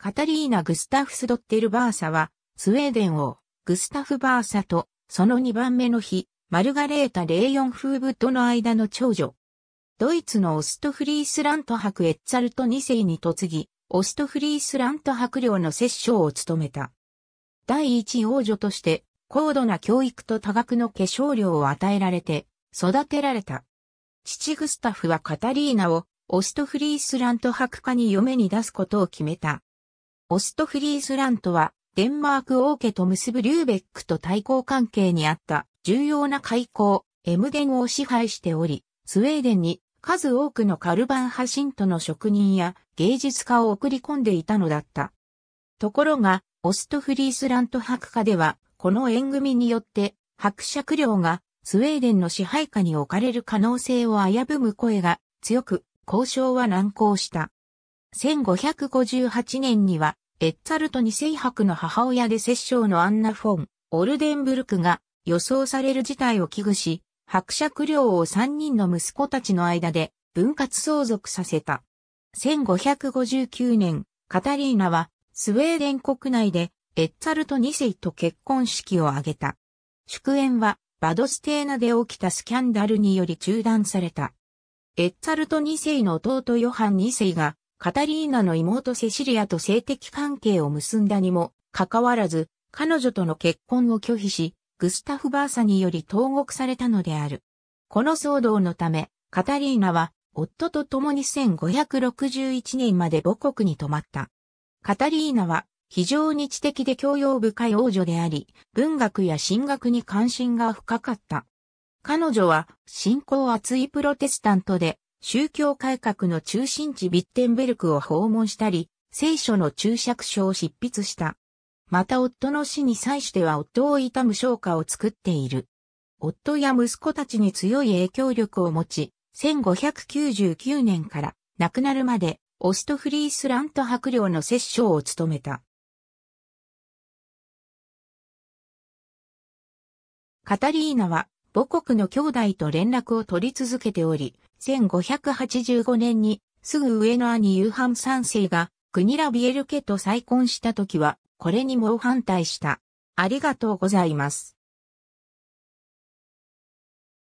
カタリーナ・グスタフスドッテル・バーサは、スウェーデン王、グスタフ・バーサと、その2番目の日、マルガレータ・レイヨン・フーブとの間の長女。ドイツのオストフリースラント博エッツァルト2世に嫁ぎ、オストフリースラント博領の摂政を務めた。第一王女として、高度な教育と多額の化粧料を与えられて、育てられた。父グスタフはカタリーナを、オストフリースラント博家に嫁に出すことを決めた。オストフリースラントは、デンマーク王家と結ぶリューベックと対抗関係にあった重要な海溝、エムデンを支配しており、スウェーデンに数多くのカルバンハシントの職人や芸術家を送り込んでいたのだった。ところが、オストフリースラント博家では、この縁組によって伯爵領がスウェーデンの支配下に置かれる可能性を危ぶむ声が強く、交渉は難航した。1558年には、エッツァルト2世白の母親で摂政のアンナ・フォン、オルデンブルクが予想される事態を危惧し、伯爵領を3人の息子たちの間で分割相続させた。1559年、カタリーナはスウェーデン国内でエッツァルト2世と結婚式を挙げた。祝宴はバドステーナで起きたスキャンダルにより中断された。エッツァルト2世の弟ヨハン2世がカタリーナの妹セシリアと性的関係を結んだにも、かかわらず、彼女との結婚を拒否し、グスタフ・バーサにより投獄されたのである。この騒動のため、カタリーナは、夫と共に1561年まで母国に泊まった。カタリーナは、非常に知的で教養深い王女であり、文学や神学に関心が深かった。彼女は、信仰厚いプロテスタントで、宗教改革の中心地ビッテンベルクを訪問したり、聖書の注釈書を執筆した。また夫の死に際しては夫を悼む唱歌を作っている。夫や息子たちに強い影響力を持ち、1599年から亡くなるまでオストフリースラント伯領の摂政を務めた。カタリーナは母国の兄弟と連絡を取り続けており、1585年にすぐ上の兄ユーハン三世が国ニラビエル家と再婚した時は、これに猛反対した。ありがとうございます。